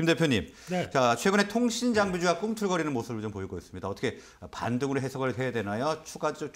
김 대표님, 네. 자 최근에 통신 장비주가 꿈틀거리는 모습을 좀 보이고 있습니다. 어떻게 반등으로 해석을 해야 되나요? 추가 주,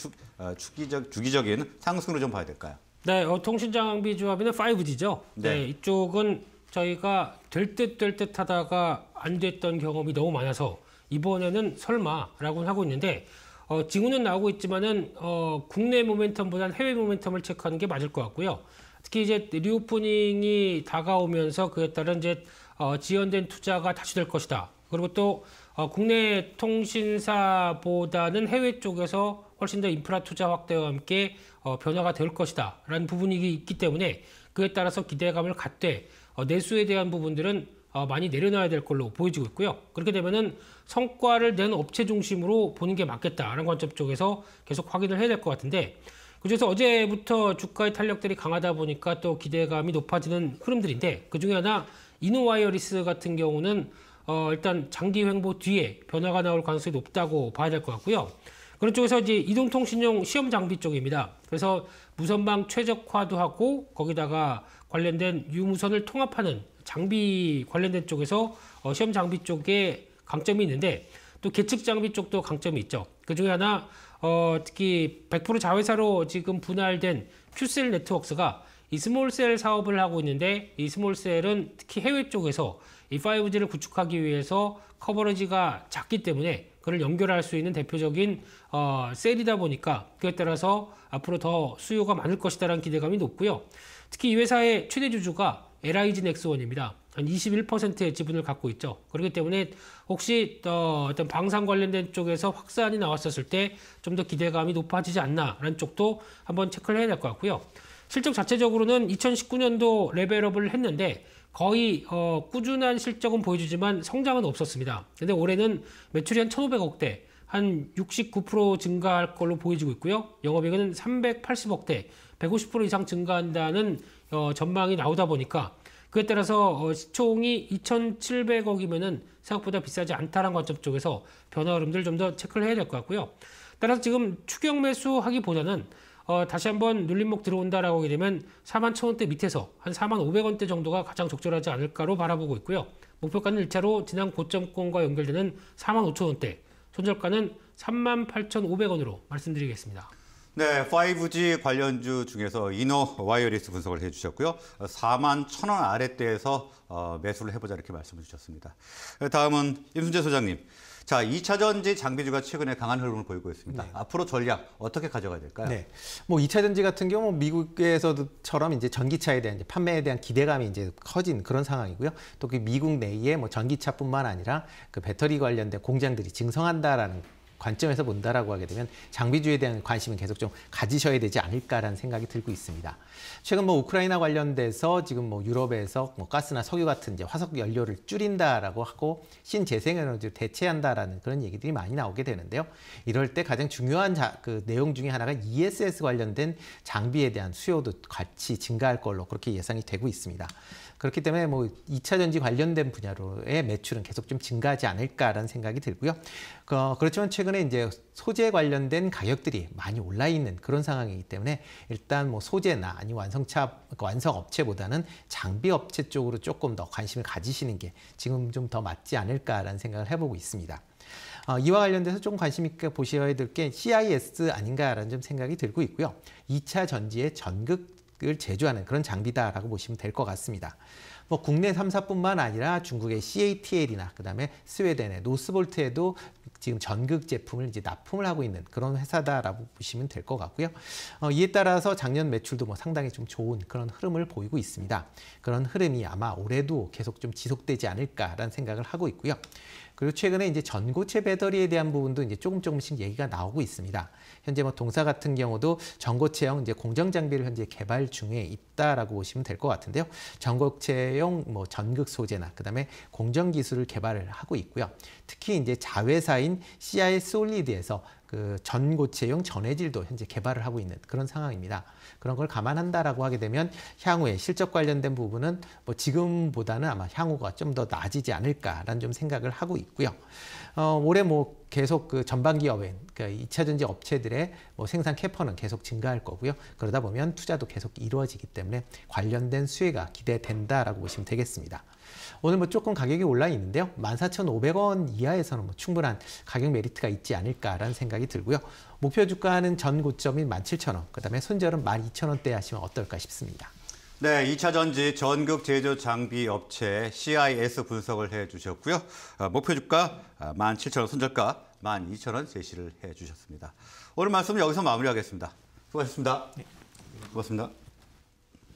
주기적 어, 주기적인 상승으로 좀 봐야 될까요? 네, 어, 통신 장비 조합이는 5G죠. 네. 네 이쪽은 저희가 될 듯 될듯 하다가 안 됐던 경험이 너무 많아서 이번에는 설마라고 하고 있는데 어, 징후는 나오고 있지만은 어, 국내 모멘텀보다는 해외 모멘텀을 체크하는 게 맞을 것 같고요. 특히 이제 리오프닝이 다가오면서 그에 따른 이제 어, 지연된 투자가 다시 될 것이다. 그리고 또 어, 국내 통신사보다는 해외 쪽에서 훨씬 더 인프라 투자 확대와 함께 어, 변화가 될 것이다. 라는 부분이 있기 때문에 그에 따라서 기대감을 갖되 어, 내수에 대한 부분들은 어, 많이 내려놔야 될 걸로 보여지고 있고요. 그렇게 되면은 성과를 낸 업체 중심으로 보는 게 맞겠다라는 관점 쪽에서 계속 확인을 해야 될 것 같은데 그중에서 어제부터 주가의 탄력들이 강하다 보니까 또 기대감이 높아지는 흐름들인데 그중에 하나 이노와이어리스 같은 경우는 어, 일단 장기 횡보 뒤에 변화가 나올 가능성이 높다고 봐야 될 것 같고요. 그런 쪽에서 이제 이동통신용 시험 장비 쪽입니다. 그래서 무선망 최적화도 하고 거기다가 관련된 유무선을 통합하는 장비 관련된 쪽에서 어, 시험 장비 쪽에 강점이 있는데 또 계측 장비 쪽도 강점이 있죠. 그 중에 하나 어, 특히 100% 자회사로 지금 분할된 큐셀 네트웍스가 이 스몰셀 사업을 하고 있는데 이 스몰셀은 특히 해외 쪽에서 이 5G를 구축하기 위해서 커버리지가 작기 때문에 그를 연결할 수 있는 대표적인 어, 셀이다 보니까 그에 따라서 앞으로 더 수요가 많을 것이다라는 기대감이 높고요. 특히 이 회사의 최대 주주가 LIG 넥스원입니다. 한 21%의 지분을 갖고 있죠. 그렇기 때문에 혹시 어, 어떤 방산 관련된 쪽에서 확산이 나왔었을 때 좀 더 기대감이 높아지지 않나라는 쪽도 한번 체크를 해야 될 것 같고요. 실적 자체적으로는 2019년도 레벨업을 했는데 거의 어, 꾸준한 실적은 보여주지만 성장은 없었습니다. 근데 올해는 매출이 한 1,500억대, 한 69% 증가할 걸로 보여지고 있고요. 영업이익은 380억대, 150% 이상 증가한다는 어, 전망이 나오다 보니까 그에 따라서 어, 시총이 2,700억이면은 생각보다 비싸지 않다는 관점 쪽에서 변화 흐름들 좀 더 체크를 해야 될 것 같고요. 따라서 지금 추격 매수하기보다는 어, 다시 한번 눌림목 들어온다라고 하게 되면 4만 0원대 밑에서 한 4만 500원대 정도가 가장 적절하지 않을까로 바라보고 있고요. 목표가는 1차로 지난 고점권과 연결되는 4만 5 0원대 손절가는 3만 8,500원으로 말씀드리겠습니다. 네, 5G 관련주 중에서 이너 와이어리스 분석을 해주셨고요. 4만 1,000원 아래대에서 어, 매수를 해보자 이렇게 말씀을 주셨습니다. 다음은 임순재 소장님. 자, 2차전지 장비주가 최근에 강한 흐름을 보이고 있습니다. 네. 앞으로 전략 어떻게 가져가야 될까요? 네. 뭐 2차전지 같은 경우 뭐 미국에서처럼 이제 전기차에 대한 이제 판매에 대한 기대감이 이제 커진 그런 상황이고요. 또 그 미국 내에 뭐 전기차뿐만 아니라 그 배터리 관련된 공장들이 증성한다라는 관점에서 본다라고 하게 되면 장비주에 대한 관심은 계속 좀 가지셔야 되지 않을까라는 생각이 들고 있습니다. 최근 뭐 우크라이나 관련돼서 지금 뭐 유럽에서 뭐 가스나 석유 같은 이제 화석 연료를 줄인다라고 하고 신재생에너지를 대체한다라는 그런 얘기들이 많이 나오게 되는데요. 이럴 때 가장 중요한 자, 그 내용 중에 하나가 ESS 관련된 장비에 대한 수요도 같이 증가할 걸로 그렇게 예상이 되고 있습니다. 그렇기 때문에 뭐이차 전지 관련된 분야로의 매출은 계속 좀 증가하지 않을까라는 생각이 들고요. 어, 그렇지만 최근에 이제 소재 관련된 가격들이 많이 올라 있는 그런 상황이기 때문에 일단 뭐 소재나 아니 완성차 그러니까 완성 업체보다는 장비 업체 쪽으로 조금 더 관심을 가지시는 게 지금 좀 더 맞지 않을까라는 생각을 해보고 있습니다. 어, 이와 관련돼서 좀 관심 있게 보셔야 될 게 CIS 아닌가라는 좀 생각이 들고 있고요. 이차 전지의 전극 을 제조하는 그런 장비다라고 보시면 될 것 같습니다. 뭐 국내 3사뿐만 아니라 중국의 CATL이나 그다음에 스웨덴의 노스볼트에도 지금 전극 제품을 이제 납품을 하고 있는 그런 회사다라고 보시면 될 것 같고요. 어, 이에 따라서 작년 매출도 뭐 상당히 좀 좋은 그런 흐름을 보이고 있습니다. 그런 흐름이 아마 올해도 계속 좀 지속되지 않을까라는 생각을 하고 있고요. 그리고 최근에 이제 전고체 배터리에 대한 부분도 이제 조금 조금씩 얘기가 나오고 있습니다. 현재 뭐 동사 같은 경우도 전고체형 이제 공정 장비를 현재 개발 중에 있다라고 보시면 될 것 같은데요. 전고체형 뭐 전극 소재나 그다음에 공정 기술을 개발을 하고 있고요. 특히 이제 자회사인 CI 솔리드에서 그 전고체용 전해질도 현재 개발을 하고 있는 그런 상황입니다. 그런 걸 감안한다라고 하게 되면 향후에 실적 관련된 부분은 뭐 지금보다는 아마 향후가 좀 더 나아지지 않을까라는 좀 생각을 하고 있고요. 어, 올해 뭐 계속 그 전반기 여행, 그러니까 2차전지 업체들의 뭐 생산 캐퍼는 계속 증가할 거고요. 그러다 보면 투자도 계속 이루어지기 때문에 관련된 수혜가 기대된다라고 보시면 되겠습니다. 오늘 뭐 조금 가격이 올라 있는데요. 14,500원 이하에서는 뭐 충분한 가격 메리트가 있지 않을까라는 생각이 들고요. 목표 주가는 전 고점인 17,000원, 그다음에 손절은 12,000원대 하시면 어떨까 싶습니다. 네, 2차 전지 전극 제조 장비 업체 CIS 분석을 해 주셨고요. 어, 목표 주가 17,000원, 어, 손절가 12,000원 제시를 해 주셨습니다. 오늘 말씀 여기서 마무리하겠습니다. 수고하셨습니다. 네. 고맙습니다.